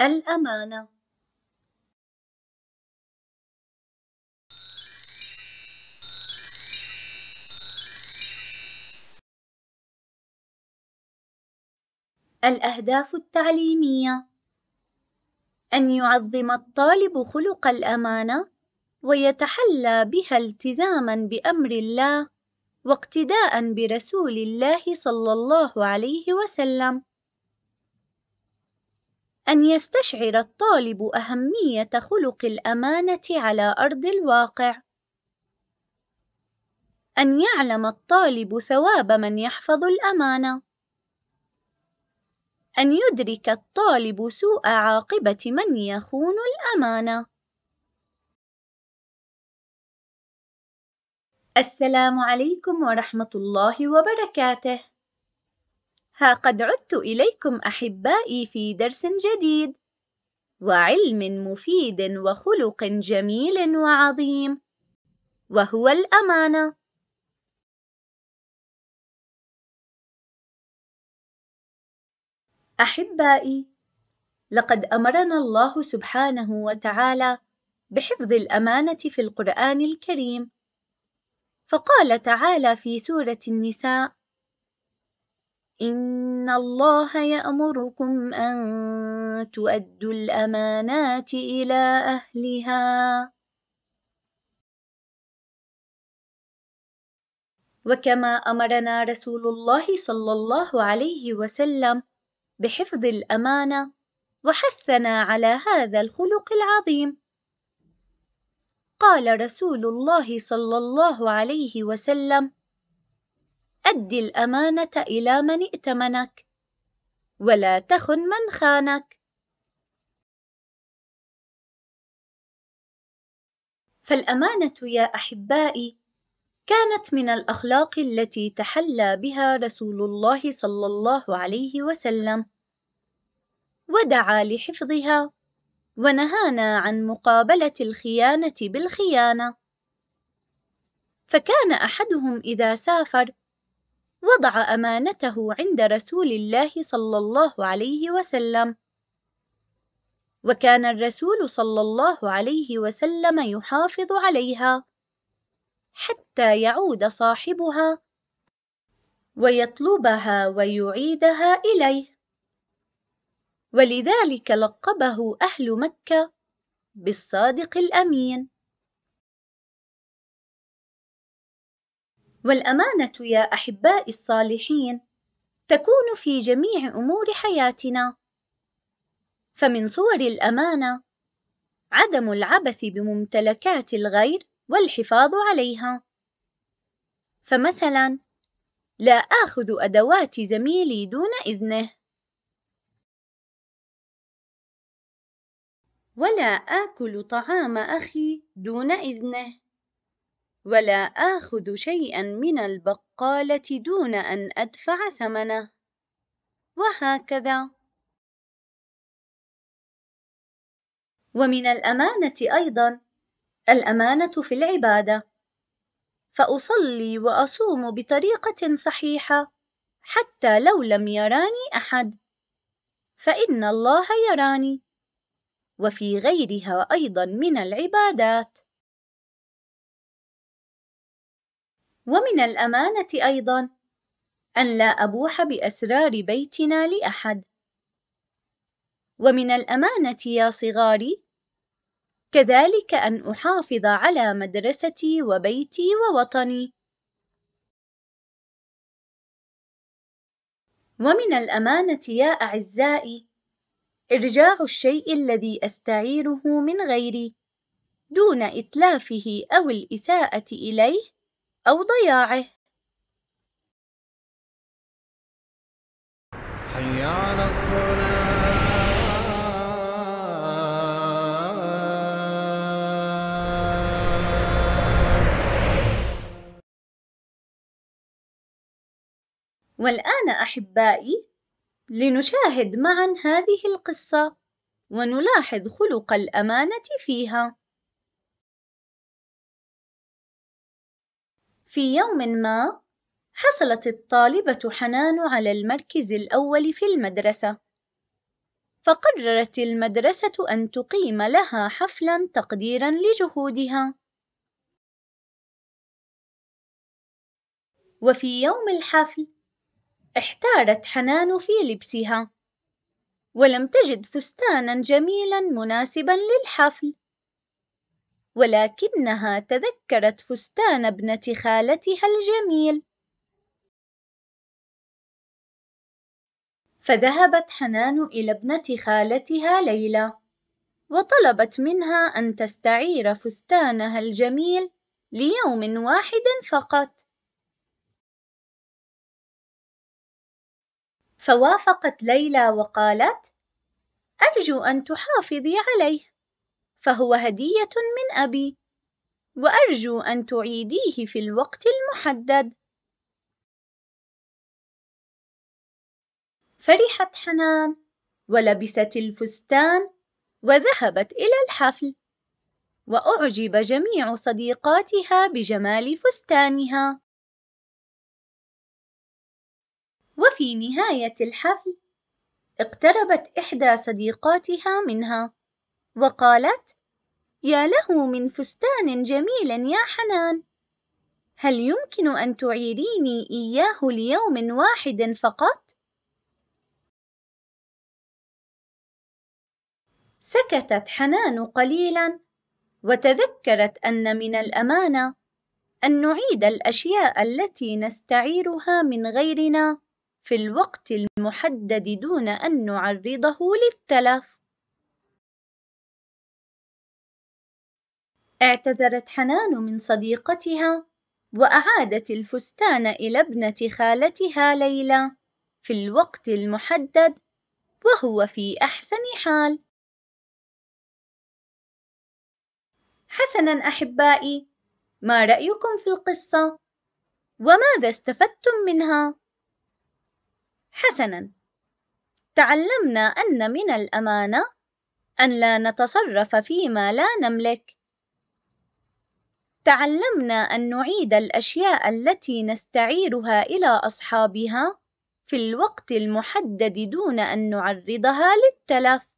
الأمانة الأهداف التعليمية أن يعظم الطالب خلق الأمانة ويتحلى بها التزاما بأمر الله واقتداء برسول الله صلى الله عليه وسلم أن يستشعر الطالب أهمية خلق الأمانة على أرض الواقع. أن يعلم الطالب ثواب من يحفظ الأمانة. أن يدرك الطالب سوء عاقبة من يخون الأمانة. السلام عليكم ورحمة الله وبركاته. ها قد عدت إليكم أحبائي في درس جديد وعلم مفيد وخلق جميل وعظيم وهو الأمانة أحبائي لقد أمرنا الله سبحانه وتعالى بحفظ الأمانة في القرآن الكريم فقال تعالى في سورة النساء إن الله يأمركم أن تؤدوا الأمانات إلى أهلها وكما أمرنا رسول الله صلى الله عليه وسلم بحفظ الأمانة وحثنا على هذا الخلق العظيم قال رسول الله صلى الله عليه وسلم أد الأمانة إلى من ائتمنك ولا تخن من خانك فالأمانة يا أحبائي كانت من الأخلاق التي تحلى بها رسول الله صلى الله عليه وسلم ودعا لحفظها ونهانا عن مقابلة الخيانة بالخيانة فكان أحدهم إذا سافر وضع امانته عند رسول الله صلى الله عليه وسلم وكان الرسول صلى الله عليه وسلم يحافظ عليها حتى يعود صاحبها ويطلبها ويعيدها اليه ولذلك لقبه اهل مكه بالصادق الامين والامانه يا احبائي الصالحين تكون في جميع امور حياتنا فمن صور الامانه عدم العبث بممتلكات الغير والحفاظ عليها فمثلا لا اخذ ادوات زميلي دون اذنه ولا اكل طعام اخي دون اذنه ولا آخذ شيئا من البقالة دون أن أدفع ثمنه وهكذا ومن الأمانة أيضا الأمانة في العبادة فأصلي وأصوم بطريقة صحيحة حتى لو لم يراني أحد فإن الله يراني وفي غيرها أيضا من العبادات ومن الأمانة أيضًا أن لا أبوح بأسرار بيتنا لأحد. ومن الأمانة يا صغاري كذلك أن أحافظ على مدرستي وبيتي ووطني. ومن الأمانة يا أعزائي إرجاع الشيء الذي أستعيره من غيري دون إتلافه أو الإساءة إليه أو ضياعه حي على الصلاه والآن أحبائي لنشاهد معا هذه القصة ونلاحظ خلق الأمانة فيها في يوم ما، حصلت الطالبة حنان على المركز الأول في المدرسة، فقررت المدرسة أن تقيم لها حفلًا تقديرًا لجهودها. وفي يوم الحفل، احتارت حنان في لبسها، ولم تجد فستانًا جميلًا مناسبًا للحفل. ولكنها تذكرت فستان ابنة خالتها الجميل فذهبت حنان إلى ابنة خالتها ليلى وطلبت منها أن تستعير فستانها الجميل ليوم واحد فقط فوافقت ليلى وقالت أرجو أن تحافظي عليه فهو هدية من أبي وأرجو أن تعيديه في الوقت المحدد. فرحت حنان ولبست الفستان وذهبت إلى الحفل وأعجب جميع صديقاتها بجمال فستانها. وفي نهاية الحفل اقتربت إحدى صديقاتها منها وقالت يا له من فستان جميل يا حنان هل يمكن أن تعيريني إياه ليوم واحد فقط؟ سكتت حنان قليلا وتذكرت أن من الأمانة أن نعيد الأشياء التي نستعيرها من غيرنا في الوقت المحدد دون أن نعرضه للتلف. اعتذرت حنان من صديقتها وأعادت الفستان إلى ابنة خالتها ليلى في الوقت المحدد وهو في أحسن حال. حسنا أحبائي، ما رأيكم في القصة؟ وماذا استفدتم منها؟ حسنا، تعلمنا أن من الأمانة أن لا نتصرف فيما لا نملك. تعلمنا أن نعيد الأشياء التي نستعيرها إلى أصحابها في الوقت المحدد دون أن نعرضها للتلف.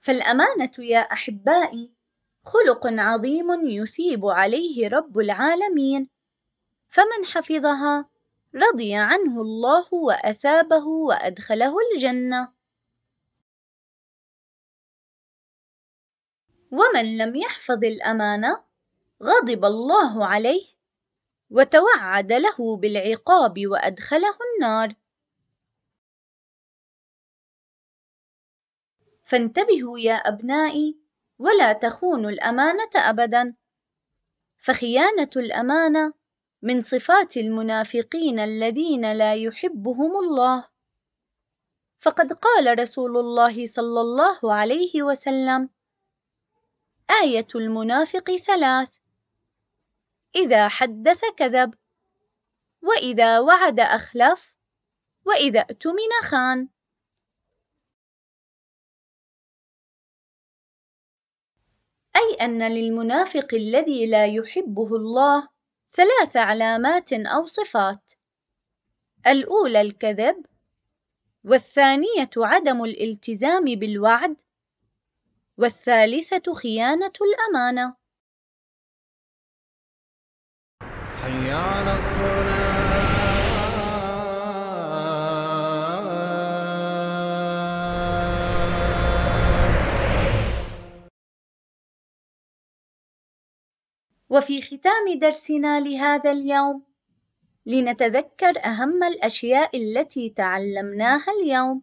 فالأمانة يا أحبائي خلق عظيم يثيب عليه رب العالمين فمن حفظها رضي عنه الله واثابه وادخله الجنه ومن لم يحفظ الامانه غضب الله عليه وتوعد له بالعقاب وادخله النار فانتبهوا يا ابنائي ولا تخونوا الأمانة أبدا، فخيانة الأمانة من صفات المنافقين الذين لا يحبهم الله، فقد قال رسول الله صلى الله عليه وسلم: آية المنافق ثلاث: إذا حدث كذب، وإذا وعد أخلف، وإذا اؤتمن خان. أي أن للمنافق الذي لا يحبه الله ثلاث علامات أو صفات الأولى الكذب والثانية عدم الالتزام بالوعد والثالثة خيانة الأمانة حي على الصلاة وفي ختام درسنا لهذا اليوم لنتذكر أهم الأشياء التي تعلمناها اليوم.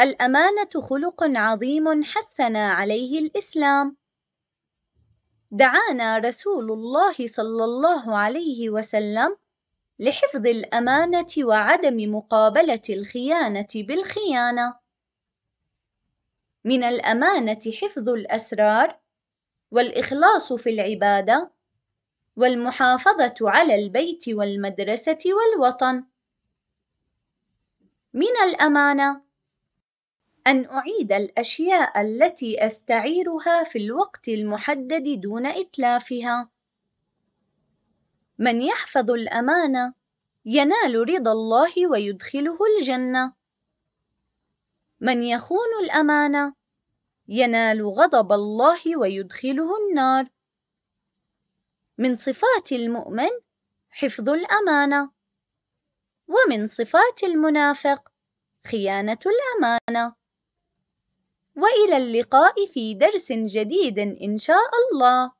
الأمانة خلق عظيم حثنا عليه الإسلام. دعانا رسول الله صلى الله عليه وسلم لحفظ الأمانة وعدم مقابلة الخيانة بالخيانة. من الأمانة حفظ الأسرار والاخلاص في العباده والمحافظه على البيت والمدرسه والوطن من الامانه ان اعيد الاشياء التي استعيرها في الوقت المحدد دون اتلافها من يحفظ الامانه ينال رضا الله ويدخله الجنه من يخون الامانه ينال غضب الله ويدخله النار من صفات المؤمن حفظ الامانه ومن صفات المنافق خيانه الامانه والى اللقاء في درس جديد ان شاء الله